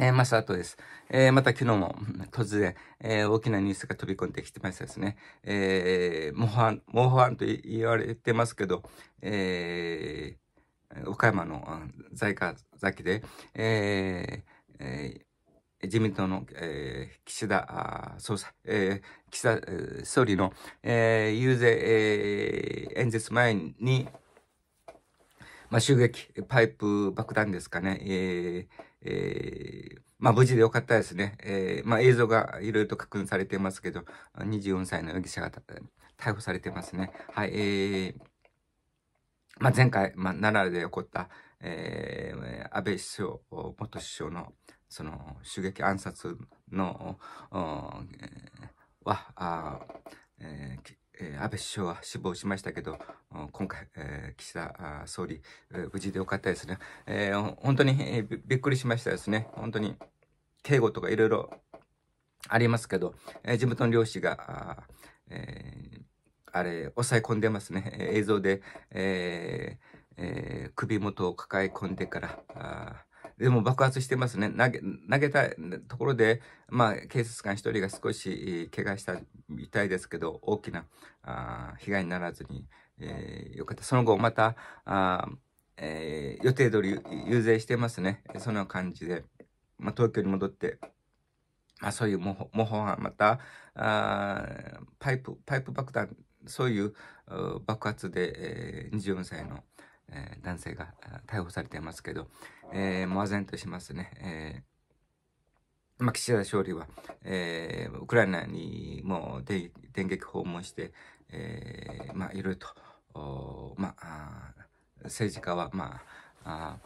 えー、マシャートです。えー、また昨日も 突然、えー、大きなニュースが飛び込んできてましたですね。えー、モハン、モと言われてますけど、えー、岡山の在家崎で、えーえー、自民党の、えー、岸田あ総裁、えー、岸田え総理の、えー、遊説、えー、演説前に、まあ、襲撃、パイプ爆弾ですかね。えー、えー、まあ、無事でよかったですね。えー、まあ、映像がいろいろと確認されてますけど、24歳の容疑者が逮捕されてますね。はい、えー、まあ、前回、まあ、奈良で起こった、えー、安倍首相、元首相の、その、襲撃暗殺の、は、あえー、え安倍首相は死亡しましたけど、今回、え岸田総理、無事でよかったですね。え本当に、えびっくりしましたですね。本当に、警護とかいろいろありますけど、え地元の漁師が、えあれ、抑え込んでますね。映像で、ええ首元を抱え込んでから、でも爆発してますね。投げ、投げたところで、まあ、警察官一人が少し怪我した遺いですけど、大きなあ被害にならずに、えー、よかった。その後、また、あえー、予定通り遊説してますね。そんな感じで、まあ、東京に戻って、まあ、そういう模倣犯、またあパイプ、パイプ爆弾、そういうう爆発で、えー、24歳の、えー、男性が逮捕されてますけど、えー、もう唖然としますね。えーまあ、岸田総理は、えー、ウクライナにもう電撃訪問して、えー、まあ、いろいろと、まあ、政治家は、まあ、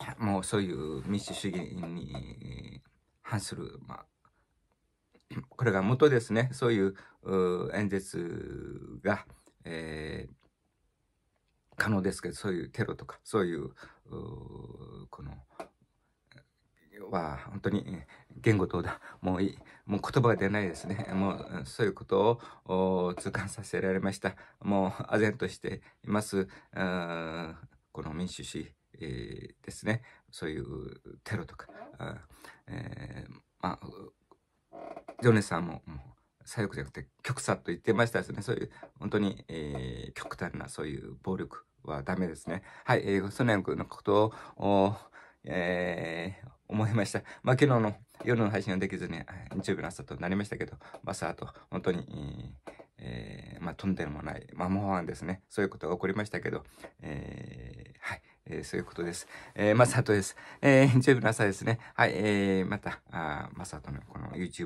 あもうそういう民主主義に反する、まあ、これが元ですね、そういう演説が、えー、可能ですけど、そういうテロとか、そういう、この、は本当に言語道断、もういい、もう言葉が出ないですね。もうそういうことを痛感させられました。もう唖然としています。この民主主義、ですね。そういうテロとか、あえー、まあ、ジョネさんもも左翼じゃなくて極左と言ってましたですね。そういう本当に、えー、極端なそういう暴力はダメですね。はい、えー、ソネンのことを、えー、思いました。まあ、昨日の夜の配信はできずに、日曜日の朝となりましたけど、まあ、さと本当に、えー、まあ、とんでもない、まあ、模範ですね。そういうことが起こりましたけど、えー、はい。えー、そういうことです。えー、まさとです。えー、日曜日の朝ですね。はい、えー、また、あまさとのこの YouTube チ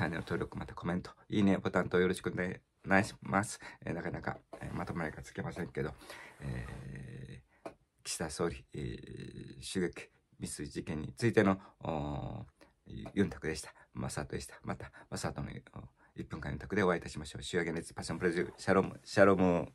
ャンネル登録、またコメント、いいねボタンとよろしくお願いします。えー、なかなか、えー、まとまりがつけませんけど、えー、岸田総理、えー、襲撃、未遂事件についての、ユンタクでした。マサトでした。また、マサトの1分間のタクでお会いいたしましょう。仕上げ熱パッションプレゼンシャロム、シャロム。